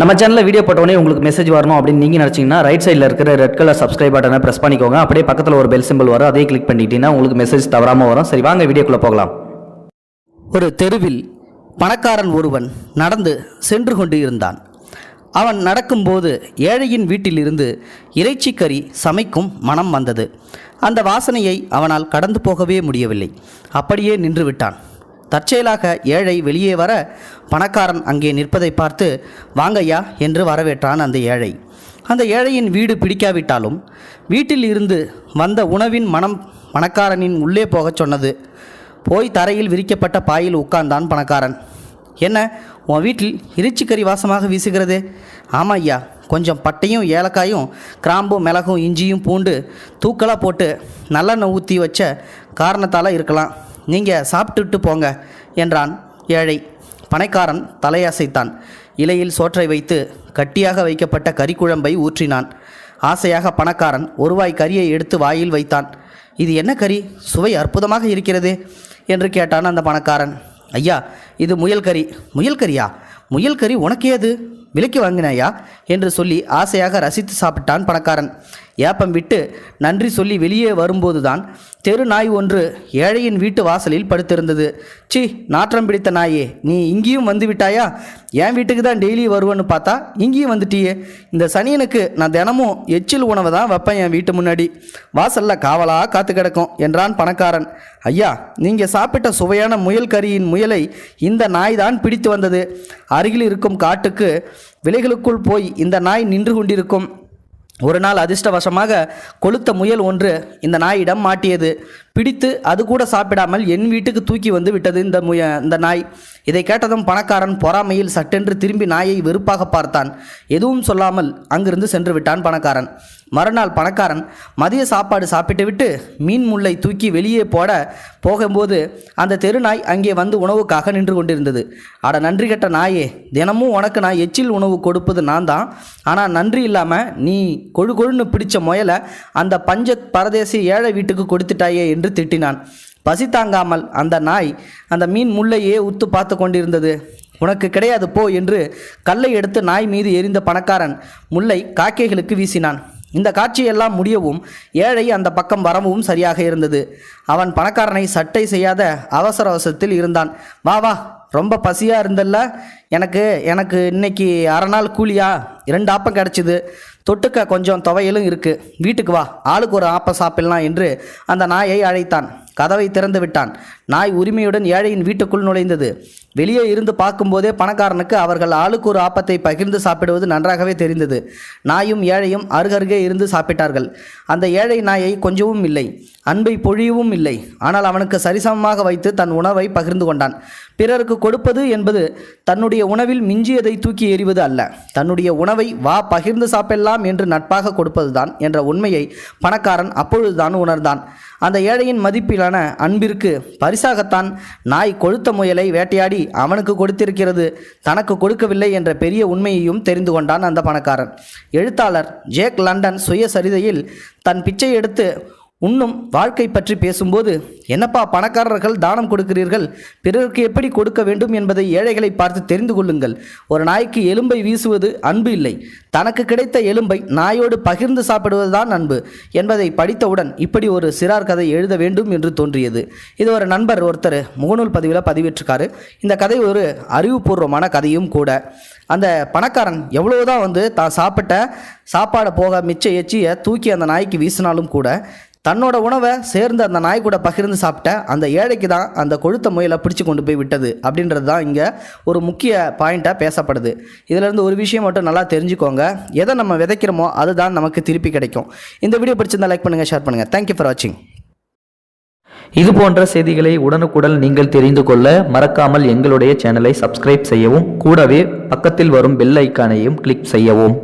நம்ம சேனலில் வீடியோ போட்டோடனே உங்களுக்கு மெசேஜ் வரணும் அப்படின்னு நீங்கள் நினச்சிங்கன்னா ரைட் சைடில் இருக்கிற ரெட் கலர் சப்ஸ்கிரைப் பட்டனை ப்ரெஸ் பண்ணிக்கோங்க அப்படியே பக்கத்தில் ஒரு பெல் சிம்பிள் வரும் அதே கிளிக் பண்ணிட்டீங்கன்னா உங்களுக்கு மெசேஜ் தவறாமல் வரும் சரி வாங்க வீடியோக்குள்ளே போகலாம் ஒரு தெருவில் பணக்காரன் ஒருவன் நடந்து சென்று கொண்டு இருந்தான் அவன் நடக்கும்போது ஏழையின் வீட்டிலிருந்து இறைச்சி கறி சமைக்கும் மனம் வந்தது அந்த வாசனையை அவனால் கடந்து போகவே முடியவில்லை அப்படியே நின்று விட்டான் தற்செயலாக ஏழை வெளியே வர பணக்காரன் அங்கே நிற்பதை பார்த்து வாங்கய்யா என்று வரவேற்றான் அந்த ஏழை அந்த ஏழையின் வீடு பிடிக்காவிட்டாலும் வீட்டில் இருந்து வந்த உணவின் மனம் பணக்காரனின் உள்ளே போகச் சொன்னது போய் தரையில் விரிக்கப்பட்ட பாயில் உட்கார்ந்தான் பணக்காரன் என்ன உன் வீட்டில் இறைச்சிக்கறி வாசமாக வீசுகிறதே ஆமாம் ஐயா கொஞ்சம் பட்டையும் ஏலக்காயும் கிராம்பும் மிளகும் இஞ்சியும் பூண்டு தூக்கலாக போட்டு நல்லெண்ணெய் ஊற்றி வச்ச காரணத்தால் இருக்கலாம் நீங்கள் சாப்பிட்டுட்டு போங்க என்றான் ஏழை பனைக்காரன் தலையசைத்தான் இலையில் சோற்றை வைத்து கட்டியாக வைக்கப்பட்ட கறிக்குழம்பை ஊற்றினான் ஆசையாக பணக்காரன் ஒருவாய் கறியை எடுத்து வாயில் வைத்தான் இது என்ன கறி சுவை அற்புதமாக இருக்கிறது என்று கேட்டான் அந்த பணக்காரன் ஐயா இது முயல் கறி முயல் கறியா முயல் கறி உனக்கு ஏது விலைக்கு வாங்கினாயா என்று சொல்லி ஆசையாக ரசித்து சாப்பிட்டான் பணக்காரன் ஏப்பம் விட்டு நன்றி சொல்லி வெளியே வரும்போதுதான் தெரு நாய் ஒன்று ஏழையின் வீட்டு வாசலில் படுத்திருந்தது சி நாற்றம் பிடித்த நாயே நீ இங்கேயும் வந்து விட்டாயா என் வீட்டுக்கு தான் டெய்லி வருவேன்னு பார்த்தா இங்கேயும் வந்துட்டியே இந்த சனியனுக்கு நான் தினமும் எச்சில் உணவை தான் வைப்பேன் என் வீட்டு முன்னாடி வாசலில் காவலாக காத்து கிடக்கும் என்றான் பணக்காரன் ஐயா நீங்கள் சாப்பிட்ட சுவையான முயல் கறியின் முயலை இந்த நாய் தான் பிடித்து வந்தது அருகில் இருக்கும் காட்டுக்கு விலைகளுக்குள் போய் இந்த நாய் நின்று கொண்டிருக்கும் ஒரு நாள் அதிர்ஷ்டவசமாக கொளுத்த முயல் ஒன்று இந்த நாயிடம் மாட்டியது பிடித்து அது கூட சாப்பிடாமல் என் வீட்டுக்கு தூக்கி வந்து விட்டது இந்த முய இந்த நாய் இதை கேட்டதும் பணக்காரன் பொறாமையில் சட்டென்று திரும்பி நாயை வெறுப்பாக பார்த்தான் எதுவும் சொல்லாமல் அங்கிருந்து சென்று விட்டான் பணக்காரன் மறுநாள் பணக்காரன் மதிய சாப்பாடு சாப்பிட்டுவிட்டு மீன் முல்லை தூக்கி வெளியே போட போகும்போது அந்த தெருநாய் அங்கே வந்து உணவுக்காக நின்று கொண்டிருந்தது அட நன்றி கெட்ட நாயே தினமும் உனக்கு நான் எச்சில் உணவு கொடுப்பது நான் தான் ஆனால் நன்றி இல்லாமல் நீ கொழு கொழுன்னு பிடிச்ச முயலை அந்த பஞ்ச பரதேசி ஏழை வீட்டுக்கு கொடுத்துட்டாயே என்று என்று திட்டினான் பசி தாங்காமல் அந்த நாய் அந்த மீன் முள்ளையே உத்து பார்த்து கொண்டிருந்தது உனக்கு கிடையாது போ என்று கல்லை எடுத்து நாய் மீது எரிந்த பணக்காரன் முல்லை காக்கைகளுக்கு வீசினான் இந்த காட்சியெல்லாம் முடியவும் ஏழை அந்த பக்கம் வரவும் சரியாக இருந்தது அவன் பணக்காரனை சட்டை செய்யாத அவசர அவசரத்தில் இருந்தான் வா வா ரொம்ப பசியாக இருந்தல்ல எனக்கு எனக்கு இன்னைக்கு அரை நாள் கூலியா இரண்டு ஆப்பம் கிடச்சிது தொட்டுக்க கொஞ்சம் துவையலும் இருக்கு வீட்டுக்கு வா ஆளுக்கு ஒரு ஆப்ப சாப்பிடலாம் என்று அந்த நாயை அழைத்தான் கதவை திறந்து விட்டான் நாய் உரிமையுடன் ஏழையின் வீட்டுக்குள் நுழைந்தது வெளியே இருந்து பார்க்கும்போதே பணக்காரனுக்கு அவர்கள் ஆளுக்கு ஒரு ஆப்பத்தை பகிர்ந்து சாப்பிடுவது நன்றாகவே தெரிந்தது நாயும் ஏழையும் அருகருகே இருந்து சாப்பிட்டார்கள் அந்த ஏழை நாயை கொஞ்சவும் இல்லை அன்பை பொழியவும் இல்லை ஆனால் அவனுக்கு சரிசமமாக வைத்து தன் உணவை பகிர்ந்து கொண்டான் பிறருக்கு கொடுப்பது என்பது தன்னுடைய உணவில் மிஞ்சியதை தூக்கி எறிவது அல்ல தன்னுடைய உணவை வா பகிர்ந்து சாப்பிடலாம் என்று நட்பாக கொடுப்பதுதான் என்ற உண்மையை பணக்காரன் அப்பொழுதுதான் உணர்ந்தான் அந்த ஏழையின் மதிப்பிலான அன்பிற்கு பரி பரிசாகத்தான் நாய் கொழுத்த முயலை வேட்டையாடி அவனுக்கு கொடுத்திருக்கிறது தனக்கு கொடுக்கவில்லை என்ற பெரிய உண்மையையும் தெரிந்து கொண்டான் அந்த பணக்காரன் எழுத்தாளர் ஜேக் லண்டன் சுயசரிதையில் தன் பிச்சை எடுத்து இன்னும் வாழ்க்கை பற்றி பேசும்போது என்னப்பா பணக்காரர்கள் தானம் கொடுக்கிறீர்கள் பிறருக்கு எப்படி கொடுக்க வேண்டும் என்பதை ஏழைகளை பார்த்து தெரிந்து கொள்ளுங்கள் ஒரு நாய்க்கு எலும்பை வீசுவது அன்பு இல்லை தனக்கு கிடைத்த எலும்பை நாயோடு பகிர்ந்து சாப்பிடுவதுதான் அன்பு என்பதை படித்தவுடன் இப்படி ஒரு சிறார் கதை எழுத வேண்டும் என்று தோன்றியது இது ஒரு நண்பர் ஒருத்தர் முகநூல் பதிவில் பதிவிட்டிருக்காரு இந்த கதை ஒரு அறிவுபூர்வமான கதையும் கூட அந்த பணக்காரன் எவ்வளோதான் வந்து தான் சாப்பிட்ட சாப்பாடை போக மிச்ச எச்சியை தூக்கி அந்த நாய்க்கு வீசினாலும் கூட தன்னோட உணவை சேர்ந்து அந்த நாய் கூட பகிர்ந்து சாப்பிட்ட அந்த ஏழைக்கு தான் அந்த கொழுத்த முயலை பிடிச்சி கொண்டு போய் விட்டது அப்படின்றது தான் இங்கே ஒரு முக்கிய பாயிண்ட்டாக பேசப்படுது இதிலேருந்து ஒரு விஷயம் மட்டும் நல்லா தெரிஞ்சுக்கோங்க எதை நம்ம விதைக்கிறோமோ அதுதான் நமக்கு திருப்பி கிடைக்கும் இந்த வீடியோ பிடிச்சிருந்தா லைக் பண்ணுங்கள் ஷேர் பண்ணுங்கள் தேங்க்யூ ஃபார் வாட்சிங் இது போன்ற செய்திகளை உடனுக்குடன் நீங்கள் தெரிந்து கொள்ள மறக்காமல் எங்களுடைய சேனலை சப்ஸ்கிரைப் செய்யவும் கூடவே பக்கத்தில் வரும் பெல் ஐக்கானையும் கிளிக் செய்யவும்